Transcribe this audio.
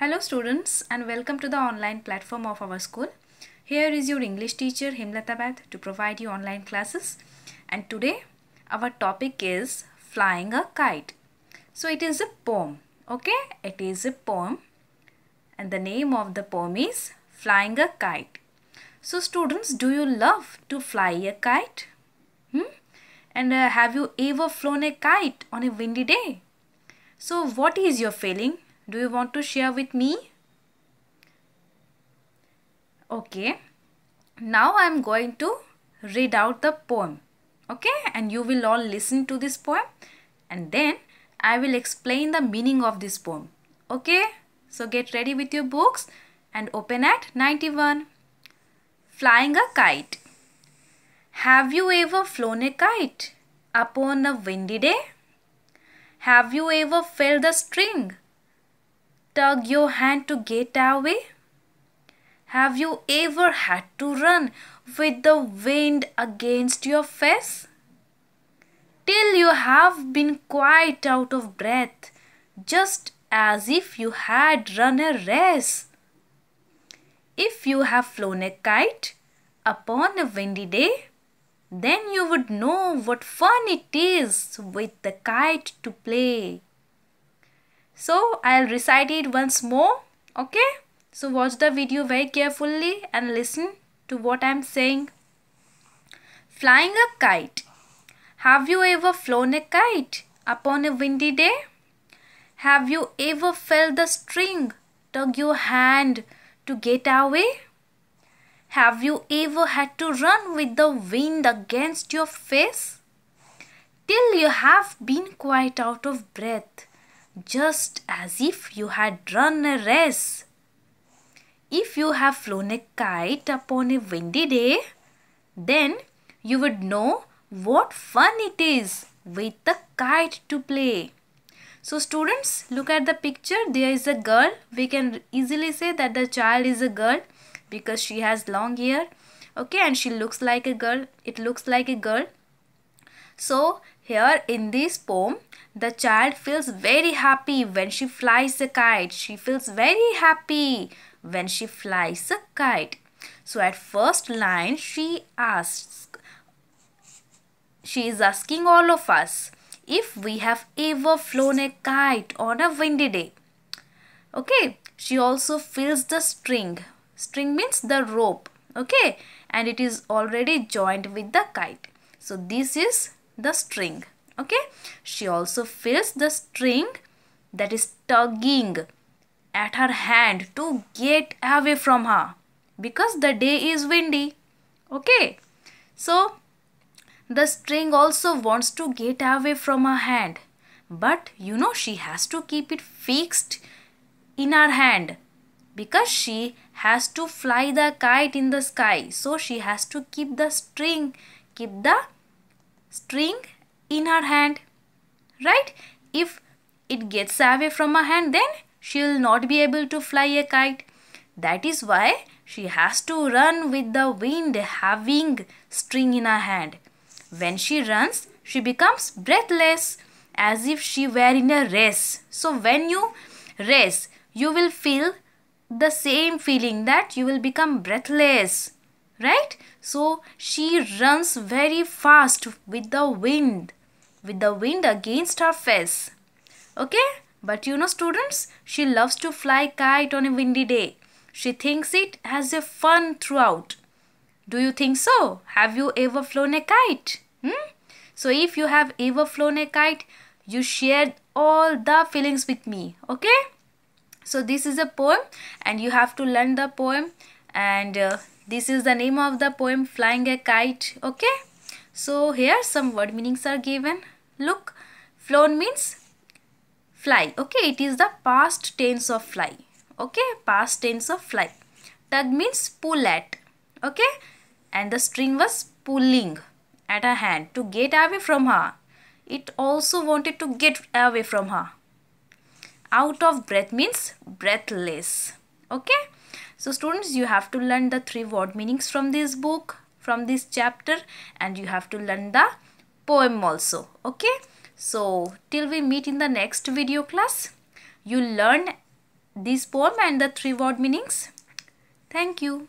Hello students and welcome to the online platform of our school. Here is your English teacher Himlatabad to provide you online classes and today our topic is flying a kite. So it is a poem okay it is a poem and the name of the poem is flying a kite. So students do you love to fly a kite? Hmm? And uh, have you ever flown a kite on a windy day? So what is your feeling do you want to share with me? Okay. Now I am going to read out the poem. Okay. And you will all listen to this poem. And then I will explain the meaning of this poem. Okay. So get ready with your books and open at 91. Flying a kite. Have you ever flown a kite upon a windy day? Have you ever felt the string tug your hand to get away? Have you ever had to run with the wind against your face? Till you have been quite out of breath, just as if you had run a race. If you have flown a kite upon a windy day, then you would know what fun it is with the kite to play. So I'll recite it once more. Okay. So watch the video very carefully and listen to what I'm saying. Flying a kite. Have you ever flown a kite upon a windy day? Have you ever felt the string tug your hand to get away? Have you ever had to run with the wind against your face? Till you have been quite out of breath just as if you had run a race. If you have flown a kite upon a windy day, then you would know what fun it is with the kite to play. So students, look at the picture. There is a girl. We can easily say that the child is a girl because she has long hair. Okay, and she looks like a girl. It looks like a girl. So here in this poem, the child feels very happy when she flies a kite. She feels very happy when she flies a kite. So at first line, she asks, she is asking all of us if we have ever flown a kite on a windy day. Okay, she also feels the string. String means the rope. Okay, and it is already joined with the kite. So this is the string. Okay. She also feels the string that is tugging at her hand to get away from her because the day is windy. Okay. So the string also wants to get away from her hand. But you know she has to keep it fixed in her hand because she has to fly the kite in the sky. So she has to keep the string, keep the string in her hand right if it gets away from her hand then she will not be able to fly a kite that is why she has to run with the wind having string in her hand when she runs she becomes breathless as if she were in a race so when you race you will feel the same feeling that you will become breathless right so she runs very fast with the wind with the wind against her face okay but you know students she loves to fly kite on a windy day she thinks it has a fun throughout do you think so have you ever flown a kite hmm? so if you have ever flown a kite you shared all the feelings with me okay so this is a poem and you have to learn the poem and uh, this is the name of the poem Flying a Kite. Okay. So here some word meanings are given. Look, flown means fly. Okay, it is the past tense of fly. Okay, past tense of fly. Tug means pull at. Okay, and the string was pulling at her hand to get away from her. It also wanted to get away from her. Out of breath means breathless okay so students you have to learn the three word meanings from this book from this chapter and you have to learn the poem also okay so till we meet in the next video class you learn this poem and the three word meanings thank you